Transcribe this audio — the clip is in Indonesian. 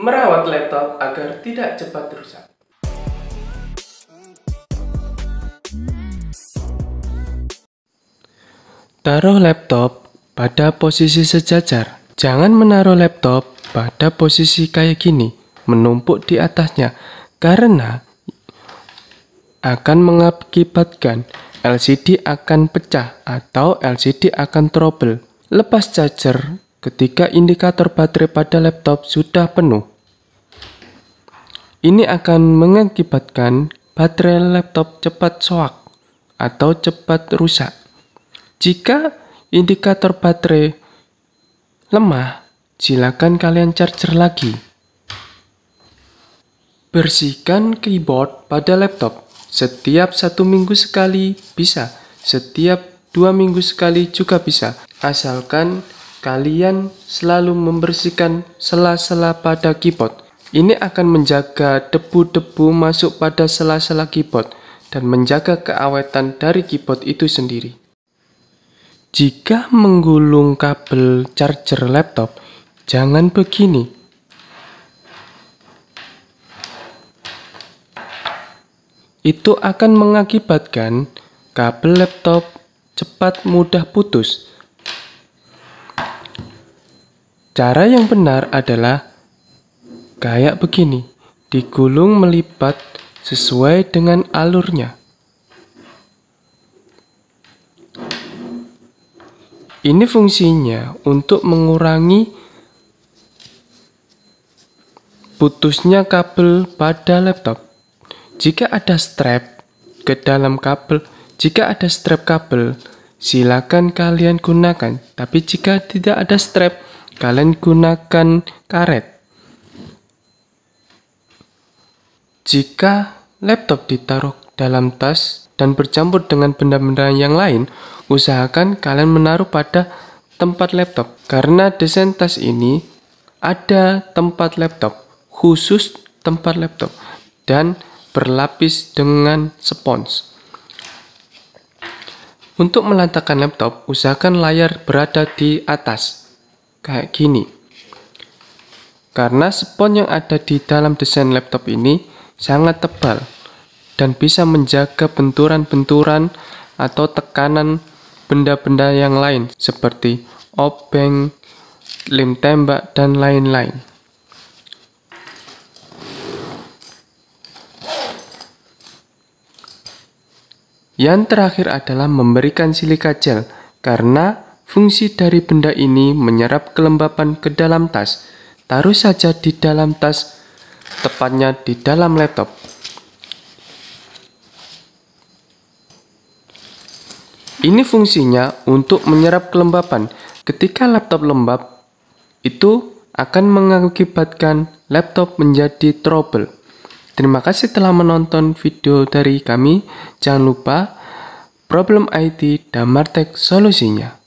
merawat laptop agar tidak cepat rusak. Taruh laptop pada posisi sejajar. Jangan menaruh laptop pada posisi kayak gini, menumpuk di atasnya, karena akan mengakibatkan LCD akan pecah atau LCD akan trouble. Lepas charger ketika indikator baterai pada laptop sudah penuh. Ini akan mengakibatkan baterai laptop cepat soak atau cepat rusak. Jika indikator baterai lemah, silakan kalian charger lagi. Bersihkan keyboard pada laptop setiap satu minggu sekali bisa, setiap dua minggu sekali juga bisa, asalkan kalian selalu membersihkan sela-sela pada keyboard. Ini akan menjaga debu-debu masuk pada sela-sela keyboard dan menjaga keawetan dari keyboard itu sendiri. Jika menggulung kabel charger laptop, jangan begini. Itu akan mengakibatkan kabel laptop cepat mudah putus. Cara yang benar adalah kayak begini, digulung melipat sesuai dengan alurnya. Ini fungsinya untuk mengurangi putusnya kabel pada laptop. Jika ada strap ke dalam kabel, jika ada strap kabel, silakan kalian gunakan. Tapi jika tidak ada strap, kalian gunakan karet. Jika laptop ditaruh dalam tas dan bercampur dengan benda-benda yang lain, usahakan kalian menaruh pada tempat laptop. Karena desain tas ini ada tempat laptop, khusus tempat laptop dan berlapis dengan spons. Untuk melantakan laptop, usahakan layar berada di atas. Kayak gini. Karena spons yang ada di dalam desain laptop ini sangat tebal dan bisa menjaga benturan-benturan atau tekanan benda-benda yang lain seperti obeng, lem tembak, dan lain-lain. Yang terakhir adalah memberikan silika gel karena fungsi dari benda ini menyerap kelembapan ke dalam tas. Taruh saja di dalam tas tepatnya di dalam laptop. Ini fungsinya untuk menyerap kelembapan. Ketika laptop lembab, itu akan mengakibatkan laptop menjadi trouble. Terima kasih telah menonton video dari kami. Jangan lupa problem IT dan martek solusinya.